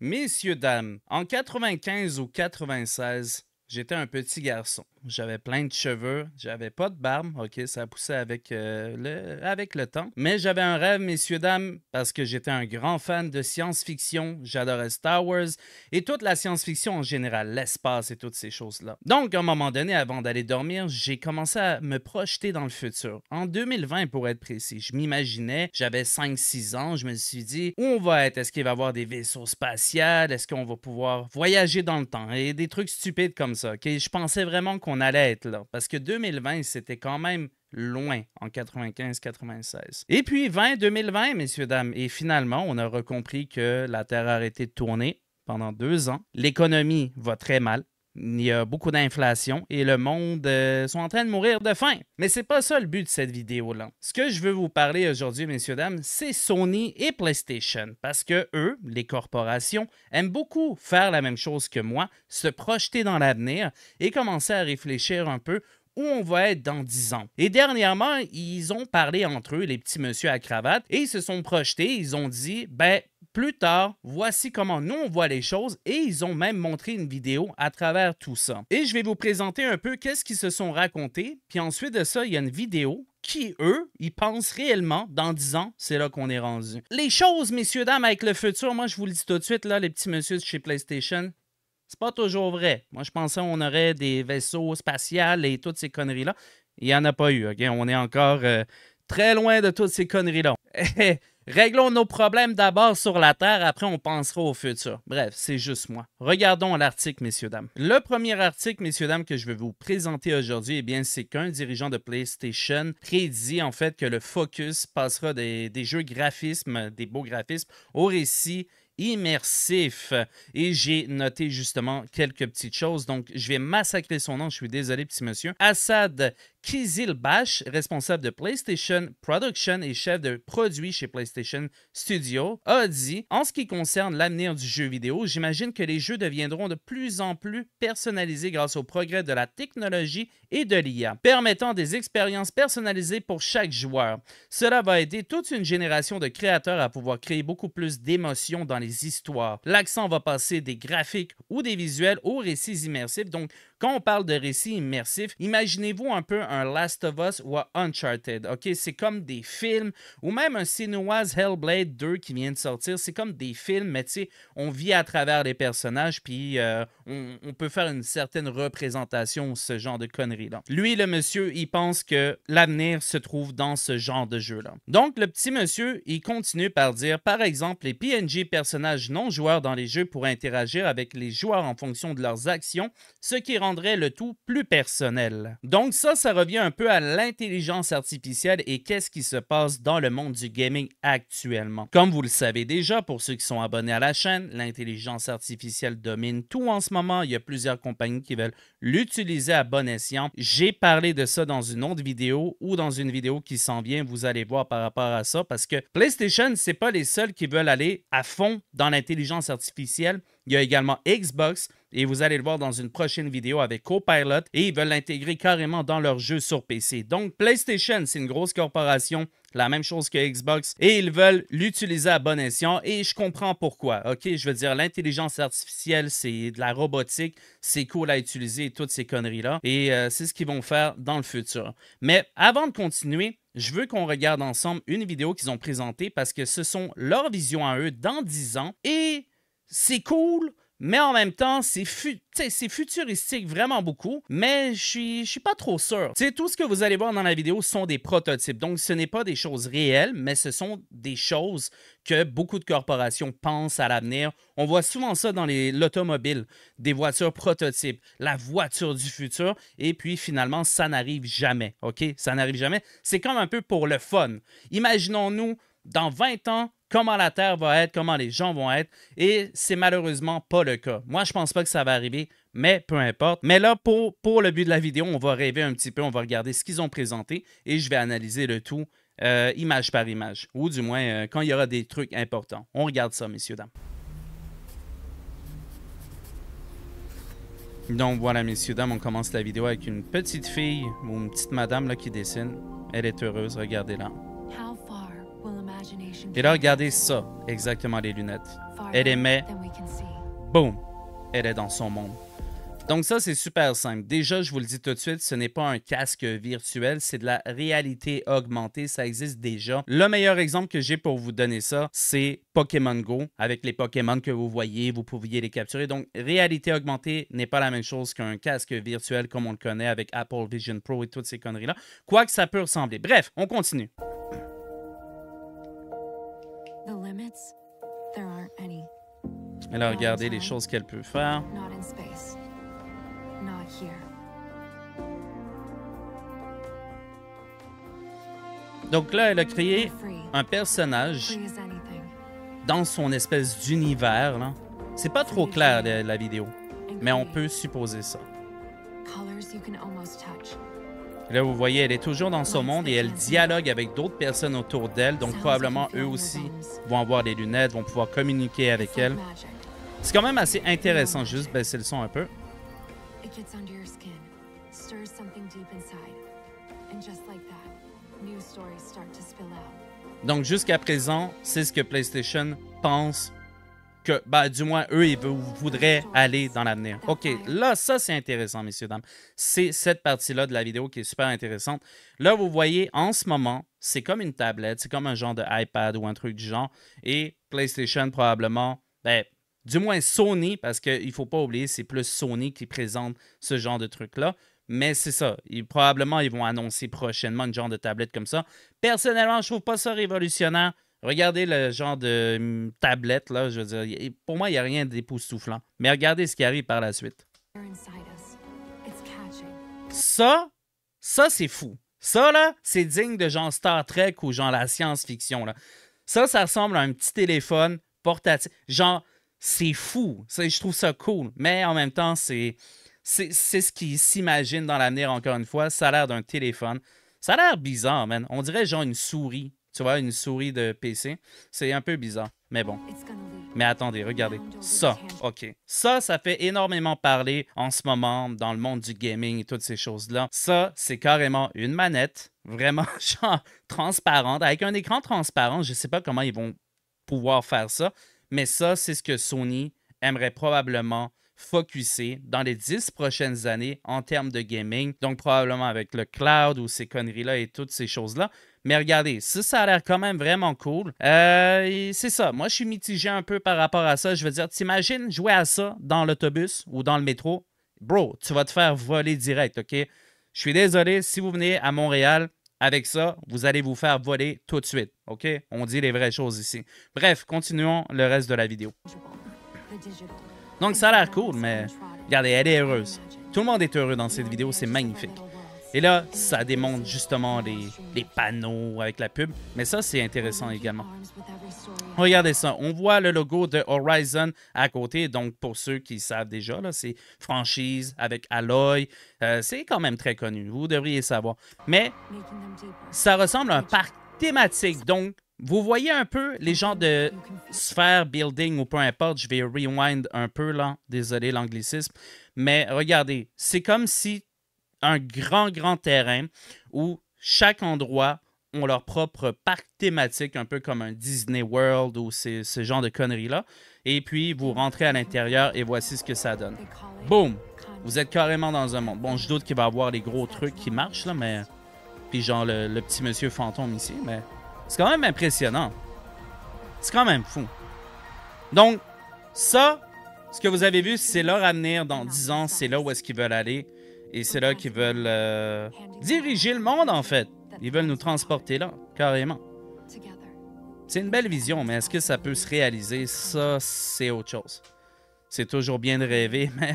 Messieurs, dames, en 95 ou 96, j'étais un petit garçon. J'avais plein de cheveux. J'avais pas de barbe. OK, ça poussait avec, euh, le, avec le temps. Mais j'avais un rêve, messieurs, dames, parce que j'étais un grand fan de science-fiction. J'adorais Star Wars et toute la science-fiction en général, l'espace et toutes ces choses-là. Donc, à un moment donné, avant d'aller dormir, j'ai commencé à me projeter dans le futur. En 2020, pour être précis, je m'imaginais, j'avais 5-6 ans, je me suis dit, où on va être? Est-ce qu'il va y avoir des vaisseaux spatials? Est-ce qu'on va pouvoir voyager dans le temps? Et des trucs stupides comme ça. ok, Je pensais vraiment qu'on allait être là. Parce que 2020, c'était quand même loin en 95-96. Et puis 20-2020, messieurs, dames, et finalement, on a recompris que la Terre a arrêté de tourner pendant deux ans. L'économie va très mal. Il y a beaucoup d'inflation et le monde est euh, sont en train de mourir de faim. Mais c'est pas ça le but de cette vidéo-là. Ce que je veux vous parler aujourd'hui, messieurs dames, c'est Sony et PlayStation parce que eux, les corporations, aiment beaucoup faire la même chose que moi, se projeter dans l'avenir et commencer à réfléchir un peu où on va être dans 10 ans. Et dernièrement, ils ont parlé entre eux, les petits messieurs à cravate, et ils se sont projetés, ils ont dit, ben, plus tard, voici comment nous on voit les choses et ils ont même montré une vidéo à travers tout ça. Et je vais vous présenter un peu qu'est-ce qu'ils se sont racontés, puis ensuite de ça, il y a une vidéo qui, eux, ils pensent réellement dans 10 ans, c'est là qu'on est rendu. Les choses, messieurs, dames, avec le futur, moi je vous le dis tout de suite, là, les petits messieurs chez PlayStation, c'est pas toujours vrai. Moi je pensais on aurait des vaisseaux spatials et toutes ces conneries-là. Il n'y en a pas eu, ok? On est encore euh, très loin de toutes ces conneries-là. Réglons nos problèmes d'abord sur la Terre, après on pensera au futur. Bref, c'est juste moi. Regardons l'article, messieurs, dames. Le premier article, messieurs, dames, que je vais vous présenter aujourd'hui, eh bien, c'est qu'un dirigeant de PlayStation prédit en fait que le focus passera des, des jeux graphismes, des beaux graphismes, au récit immersif. Et j'ai noté justement quelques petites choses. Donc, je vais massacrer son nom. Je suis désolé, petit monsieur. Assad Kizilbash, responsable de PlayStation Production et chef de produit chez PlayStation Studio, a dit En ce qui concerne l'avenir du jeu vidéo, j'imagine que les jeux deviendront de plus en plus personnalisés grâce au progrès de la technologie et de l'IA, permettant des expériences personnalisées pour chaque joueur. Cela va aider toute une génération de créateurs à pouvoir créer beaucoup plus d'émotions dans les histoires. L'accent va passer des graphiques ou des visuels aux récits immersifs. Donc, quand on parle de récits immersifs, imaginez-vous un peu un Last of Us ou un Uncharted. Ok, c'est comme des films ou même un sinoise Hellblade 2 qui vient de sortir. C'est comme des films, mais tu sais, on vit à travers les personnages, puis euh, on, peut faire une certaine représentation ce genre de conneries lui, le monsieur, il pense que l'avenir se trouve dans ce genre de jeu-là. Donc, le petit monsieur, il continue par dire, par exemple, les PNJ personnages non joueurs dans les jeux pourraient interagir avec les joueurs en fonction de leurs actions, ce qui rendrait le tout plus personnel. Donc ça, ça revient un peu à l'intelligence artificielle et qu'est-ce qui se passe dans le monde du gaming actuellement. Comme vous le savez déjà, pour ceux qui sont abonnés à la chaîne, l'intelligence artificielle domine tout en ce moment. Il y a plusieurs compagnies qui veulent l'utiliser à bon escient j'ai parlé de ça dans une autre vidéo ou dans une vidéo qui s'en vient, vous allez voir par rapport à ça, parce que PlayStation, c'est pas les seuls qui veulent aller à fond dans l'intelligence artificielle. Il y a également Xbox et vous allez le voir dans une prochaine vidéo avec Copilot et ils veulent l'intégrer carrément dans leur jeu sur PC. Donc PlayStation, c'est une grosse corporation, la même chose que Xbox et ils veulent l'utiliser à bon escient et je comprends pourquoi. OK, je veux dire l'intelligence artificielle, c'est de la robotique, c'est cool à utiliser et toutes ces conneries là et euh, c'est ce qu'ils vont faire dans le futur. Mais avant de continuer, je veux qu'on regarde ensemble une vidéo qu'ils ont présentée parce que ce sont leurs visions à eux dans 10 ans et c'est cool, mais en même temps, c'est futuristique vraiment beaucoup, mais je suis pas trop sûr. tout ce que vous allez voir dans la vidéo sont des prototypes, donc ce n'est pas des choses réelles, mais ce sont des choses que beaucoup de corporations pensent à l'avenir. On voit souvent ça dans l'automobile, des voitures prototypes, la voiture du futur, et puis finalement, ça n'arrive jamais, OK? Ça n'arrive jamais. C'est comme un peu pour le fun. Imaginons-nous, dans 20 ans, comment la Terre va être, comment les gens vont être, et c'est malheureusement pas le cas. Moi, je pense pas que ça va arriver, mais peu importe. Mais là, pour, pour le but de la vidéo, on va rêver un petit peu, on va regarder ce qu'ils ont présenté, et je vais analyser le tout euh, image par image, ou du moins euh, quand il y aura des trucs importants. On regarde ça, messieurs, dames. Donc voilà, messieurs, dames, on commence la vidéo avec une petite fille ou une petite madame là, qui dessine. Elle est heureuse, regardez-la. Et là, regardez ça, exactement les lunettes. Elle émet. Boum! Elle est dans son monde. Donc ça, c'est super simple. Déjà, je vous le dis tout de suite, ce n'est pas un casque virtuel, c'est de la réalité augmentée, ça existe déjà. Le meilleur exemple que j'ai pour vous donner ça, c'est Pokémon Go. Avec les Pokémon que vous voyez, vous pouviez les capturer. Donc, réalité augmentée n'est pas la même chose qu'un casque virtuel comme on le connaît avec Apple Vision Pro et toutes ces conneries-là. Quoi que ça peut ressembler. Bref, on continue. Elle a regardé les choses qu'elle peut faire. Donc là, elle a créé un personnage dans son espèce d'univers. C'est pas trop clair la, la, vidéo, mais on peut supposer ça. Là, vous voyez, elle est toujours dans son monde et elle dialogue avec d'autres personnes autour d'elle, donc probablement eux aussi vont avoir des lunettes, vont pouvoir communiquer avec elle. C'est quand même assez intéressant. Juste baisser le son un peu. Donc jusqu'à présent, c'est ce que PlayStation pense que, bah, du moins, eux, ils voudraient aller dans l'avenir. OK, là, ça, c'est intéressant, messieurs, dames. C'est cette partie-là de la vidéo qui est super intéressante. Là, vous voyez, en ce moment, c'est comme une tablette, c'est comme un genre de iPad ou un truc du genre. Et PlayStation, probablement, ben, du moins Sony, parce qu'il ne faut pas oublier, c'est plus Sony qui présente ce genre de truc-là. Mais c'est ça. probablement, ils vont annoncer prochainement une genre de tablette comme ça. Personnellement, je trouve pas ça révolutionnaire. Regardez le genre de hum, tablette, là. Je pour moi, il n'y a rien d'époustouflant. Mais regardez ce qui arrive par la suite. Ça, ça, c'est fou. Ça, là, c'est digne de genre Star Trek ou genre la science-fiction, là. Ça, ça ressemble à un petit téléphone portatif. Genre, c'est fou. Je trouve ça cool. Mais en même temps, c'est c'est ce qui s'imagine dans l'avenir, encore une fois. Ça a l'air d'un téléphone. Ça a l'air bizarre, man. On dirait genre une souris. Tu vois, une souris de PC. C'est un peu bizarre. Mais bon. Mais attendez, regardez. Ça, OK. Ça, ça fait énormément parler en ce moment dans le monde du gaming et toutes ces choses-là. Ça, c'est carrément une manette, vraiment genre transparente, avec un écran transparent. Je ne sais pas comment ils vont pouvoir faire ça. Mais ça, c'est ce que Sony aimerait probablement focusser dans les 10 prochaines années en termes de gaming. Donc, probablement avec le cloud ou ces conneries-là et toutes ces choses-là. Mais regardez, ça, ça a l'air quand même vraiment cool. Euh, c'est ça. Moi, je suis mitigé un peu par rapport à ça. Je veux dire, t'imagines jouer à ça dans l'autobus ou dans le métro? Bro, tu vas te faire voler direct, OK? Je suis désolé, si vous venez à Montréal, avec ça, vous allez vous faire voler tout de suite. OK? On dit les vraies choses ici. Bref, continuons le reste de la vidéo. Donc, ça a l'air cool, mais regardez, elle est heureuse. Tout le monde est heureux dans cette vidéo, c'est magnifique. Et là, ça démontre justement les, panneaux avec la pub. Mais ça, c'est intéressant également. Regardez ça, on voit le logo de Horizon à côté. Donc, pour ceux qui savent déjà, c'est franchise avec Alloy. Euh, c'est quand même très connu, vous devriez savoir. Mais ça ressemble à un parc thématique. Donc, vous voyez un peu les genres de sphères, building ou peu importe. Je vais rewind un peu là. Désolé l'anglicisme. Mais regardez, c'est comme si un grand, grand terrain où chaque endroit ont leur propre parc thématique, un peu comme un Disney World ou ce genre de conneries-là. Et puis, vous rentrez à l'intérieur et voici ce que ça donne. Boum! Vous êtes carrément dans un monde. Bon, je doute qu'il va y avoir les gros trucs qui marchent, là, mais... Puis genre le, le petit monsieur fantôme ici, mais... C'est quand même impressionnant. C'est quand même fou. Donc, ça, ce que vous avez vu, c'est leur avenir dans 10 ans, c'est là où est-ce qu'ils veulent aller. Et c'est là qu'ils veulent euh, diriger le monde, en fait. Ils veulent nous transporter là, carrément. C'est une belle vision, mais est-ce que ça peut se réaliser? Ça, c'est autre chose. C'est toujours bien de rêver, mais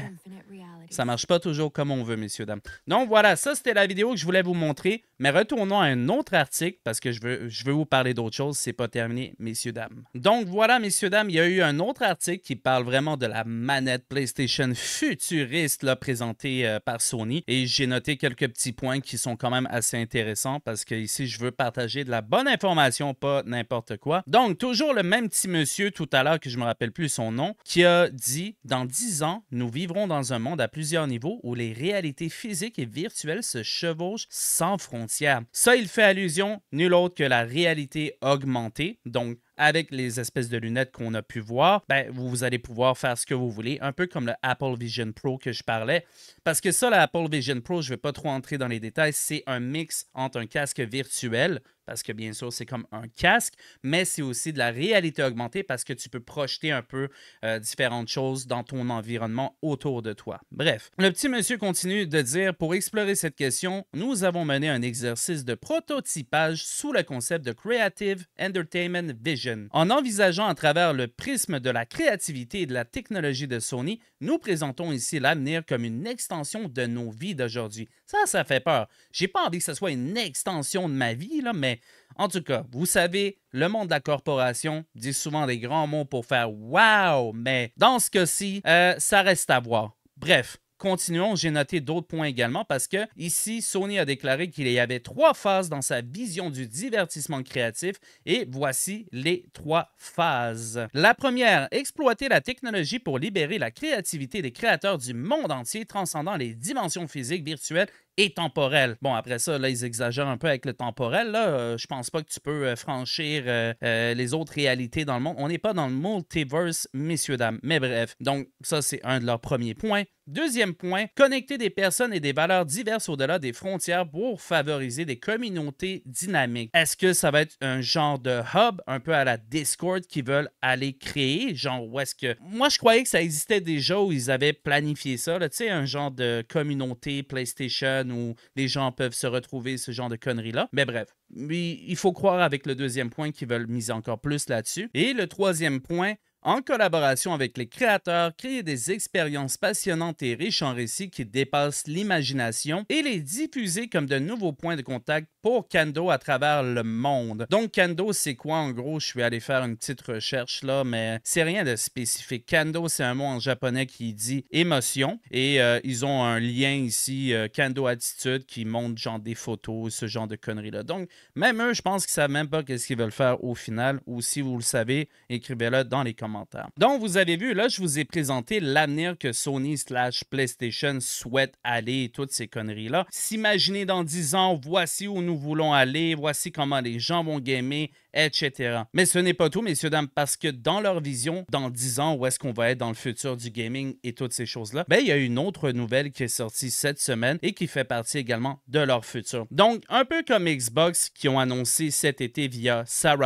ça marche pas toujours comme on veut, messieurs, dames. Donc voilà, ça c'était la vidéo que je voulais vous montrer. Mais retournons à un autre article parce que je veux, je veux vous parler d'autre chose. C'est pas terminé, messieurs, dames. Donc voilà, messieurs, dames, il y a eu un autre article qui parle vraiment de la manette PlayStation futuriste présentée euh, par Sony. Et j'ai noté quelques petits points qui sont quand même assez intéressants parce que ici, je veux partager de la bonne information, pas n'importe quoi. Donc, toujours le même petit monsieur tout à l'heure que je me rappelle plus son nom, qui a dit dans dix ans, nous vivrons dans un monde à plusieurs niveaux où les réalités physiques et virtuelles se chevauchent sans frontières. Ça, il fait allusion, nul autre que la réalité augmentée, donc avec les espèces de lunettes qu'on a pu voir, ben, vous allez pouvoir faire ce que vous voulez, un peu comme le Apple Vision Pro que je parlais. Parce que ça, l'Apple Vision Pro, je ne vais pas trop entrer dans les détails, c'est un mix entre un casque virtuel, parce que bien sûr, c'est comme un casque, mais c'est aussi de la réalité augmentée parce que tu peux projeter un peu euh, différentes choses dans ton environnement autour de toi. Bref, le petit monsieur continue de dire, pour explorer cette question, nous avons mené un exercice de prototypage sous le concept de Creative Entertainment Vision en envisageant à travers le prisme de la créativité et de la technologie de Sony, nous présentons ici l'avenir comme une extension de nos vies d'aujourd'hui. Ça, ça fait peur. J'ai pas envie que ce soit une extension de ma vie, là, mais en tout cas, vous savez, le monde de la corporation dit souvent des grands mots pour faire wow, mais dans ce cas-ci, euh, ça reste à voir. Bref, Continuons, j'ai noté d'autres points également parce que ici, Sony a déclaré qu'il y avait trois phases dans sa vision du divertissement créatif et voici les trois phases. La première, exploiter la technologie pour libérer la créativité des créateurs du monde entier, transcendant les dimensions physiques, virtuelles et temporel. Bon, après ça, là, ils exagèrent un peu avec le temporel. Là. Euh, je pense pas que tu peux euh, franchir euh, les autres réalités dans le monde. On n'est pas dans le multiverse, messieurs, dames. Mais bref, donc ça, c'est un de leurs premiers points. Deuxième point, connecter des personnes et des valeurs diverses au-delà des frontières pour favoriser des communautés dynamiques. Est-ce que ça va être un genre de hub, un peu à la Discord, qu'ils veulent aller créer? Genre, où est-ce que... Moi, je croyais que ça existait déjà, où ils avaient planifié ça, tu sais, un genre de communauté PlayStation où les gens peuvent se retrouver, ce genre de conneries-là. Mais bref, il faut croire avec le deuxième point qu'ils veulent miser encore plus là-dessus. Et le troisième point, en collaboration avec les créateurs, créer des expériences passionnantes et riches en récits qui dépassent l'imagination et les diffuser comme de nouveaux points de contact pour Kendo à travers le monde. Donc Kendo, c'est quoi en gros Je suis allé faire une petite recherche là, mais c'est rien de spécifique. Kendo, c'est un mot en japonais qui dit émotion et euh, ils ont un lien ici euh, attitude qui montre genre des photos, ce genre de conneries là. Donc même eux, je pense qu'ils savent même pas qu'est-ce qu'ils veulent faire au final. Ou si vous le savez, écrivez-le dans les commentaires. Donc, vous avez vu, là, je vous ai présenté l'avenir que Sony slash PlayStation souhaite aller et toutes ces conneries-là. S'imaginer dans 10 ans, voici où nous voulons aller, voici comment les gens vont gamer, etc. Mais ce n'est pas tout, messieurs, dames, parce que dans leur vision, dans 10 ans, où est-ce qu'on va être dans le futur du gaming et toutes ces choses-là, ben, il y a une autre nouvelle qui est sortie cette semaine et qui fait partie également de leur futur. Donc, un peu comme Xbox qui ont annoncé cet été via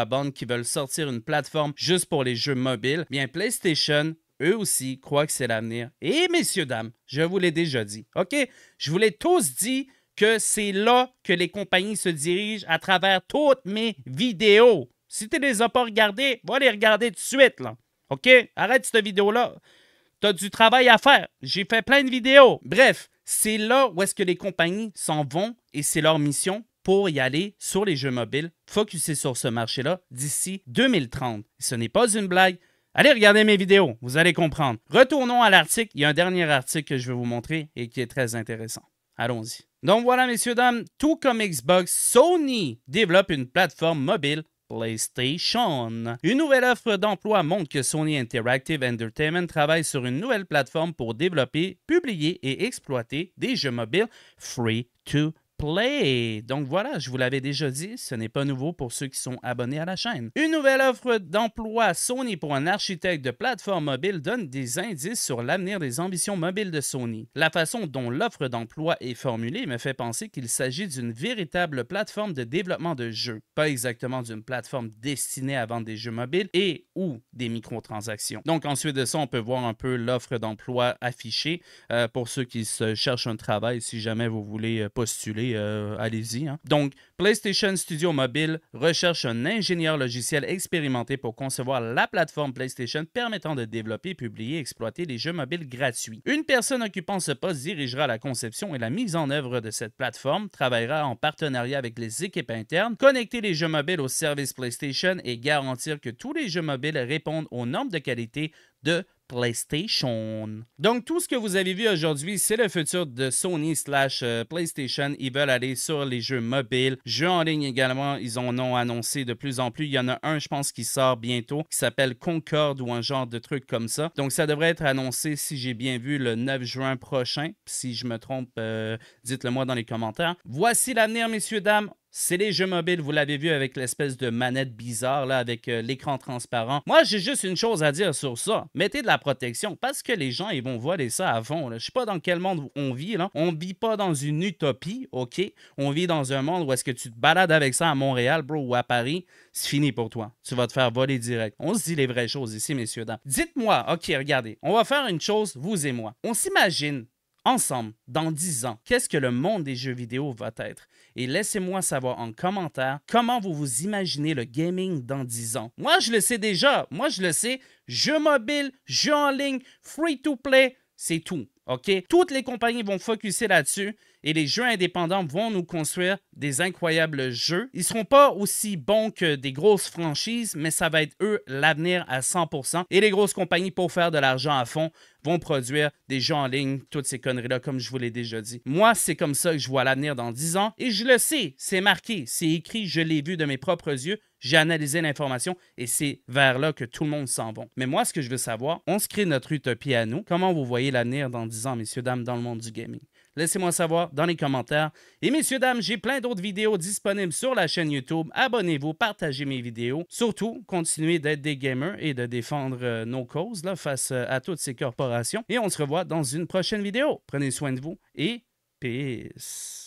Bond qui veulent sortir une plateforme juste pour les jeux mobiles bien PlayStation eux aussi croient que c'est l'avenir. Et messieurs, dames, je vous l'ai déjà dit, OK? Je vous l'ai tous dit que c'est là que les compagnies se dirigent à travers toutes mes vidéos. Si tu ne les as pas regardées, va les regarder tout de suite, là. OK? Arrête cette vidéo-là. Tu as du travail à faire. J'ai fait plein de vidéos. Bref, c'est là où est-ce que les compagnies s'en vont et c'est leur mission pour y aller sur les jeux mobiles, focuser sur ce marché-là d'ici 2030. Ce n'est pas une blague. Allez regarder mes vidéos, vous allez comprendre. Retournons à l'article. Il y a un dernier article que je vais vous montrer et qui est très intéressant. Allons-y. Donc voilà, messieurs, dames, tout comme Xbox, Sony développe une plateforme mobile PlayStation. Une nouvelle offre d'emploi montre que Sony Interactive Entertainment travaille sur une nouvelle plateforme pour développer, publier et exploiter des jeux mobiles free to Play. Donc voilà, je vous l'avais déjà dit, ce n'est pas nouveau pour ceux qui sont abonnés à la chaîne. Une nouvelle offre d'emploi Sony pour un architecte de plateforme mobile donne des indices sur l'avenir des ambitions mobiles de Sony. La façon dont l'offre d'emploi est formulée me fait penser qu'il s'agit d'une véritable plateforme de développement de jeux, pas exactement d'une plateforme destinée à vendre des jeux mobiles et ou des microtransactions. Donc ensuite de ça, on peut voir un peu l'offre d'emploi affichée euh, pour ceux qui se cherchent un travail si jamais vous voulez euh, postuler euh, allez-y. Hein. Donc, PlayStation Studio Mobile recherche un ingénieur logiciel expérimenté pour concevoir la plateforme PlayStation permettant de développer, publier et exploiter les jeux mobiles gratuits. Une personne occupant ce poste dirigera la conception et la mise en œuvre de cette plateforme, travaillera en partenariat avec les équipes internes, connecter les jeux mobiles au service PlayStation et garantir que tous les jeux mobiles répondent aux normes de qualité de PlayStation. Donc tout ce que vous avez vu aujourd'hui, c'est le futur de Sony slash euh, PlayStation. Ils veulent aller sur les jeux mobiles, jeux en ligne également. Ils en ont annoncé de plus en plus. Il y en a un, je pense, qui sort bientôt, qui s'appelle Concorde ou un genre de truc comme ça. Donc ça devrait être annoncé, si j'ai bien vu, le 9 juin prochain. Si je me trompe, euh, dites-le moi dans les commentaires. Voici l'avenir, messieurs, dames c'est les jeux mobiles, vous l'avez vu avec l'espèce de manette bizarre, là, avec euh, l'écran transparent. Moi, j'ai juste une chose à dire sur ça. Mettez de la protection, parce que les gens, ils vont voler ça à fond. Je sais pas dans quel monde on vit, là. On vit pas dans une utopie, OK? On vit dans un monde où est-ce que tu te balades avec ça à Montréal, bro, ou à Paris, c'est fini pour toi. Tu vas te faire voler direct. On se dit les vraies choses ici, messieurs, dames. Dites-moi, OK, regardez, on va faire une chose, vous et moi. On s'imagine ensemble, dans 10 ans, qu'est-ce que le monde des jeux vidéo va être? Et laissez-moi savoir en commentaire comment vous vous imaginez le gaming dans 10 ans. Moi, je le sais déjà. Moi, je le sais. Jeux mobile, jeux en ligne, free to play, c'est tout. OK? Toutes les compagnies vont focuser là-dessus et les jeux indépendants vont nous construire des incroyables jeux. Ils ne seront pas aussi bons que des grosses franchises, mais ça va être eux l'avenir à 100%. Et les grosses compagnies, pour faire de l'argent à fond, vont produire des jeux en ligne, toutes ces conneries-là, comme je vous l'ai déjà dit. Moi, c'est comme ça que je vois l'avenir dans 10 ans. Et je le sais, c'est marqué, c'est écrit, je l'ai vu de mes propres yeux. J'ai analysé l'information et c'est vers là que tout le monde s'en va. Mais moi, ce que je veux savoir, on se crée notre utopie à nous. Comment vous voyez l'avenir dans 10 ans, messieurs, dames, dans le monde du gaming? Laissez-moi savoir dans les commentaires. Et messieurs, dames, j'ai plein d'autres vidéos disponibles sur la chaîne YouTube. Abonnez-vous, partagez mes vidéos. Surtout, continuez d'être des gamers et de défendre euh, nos causes face euh, à toutes ces corporations. Et on se revoit dans une prochaine vidéo. Prenez soin de vous et peace.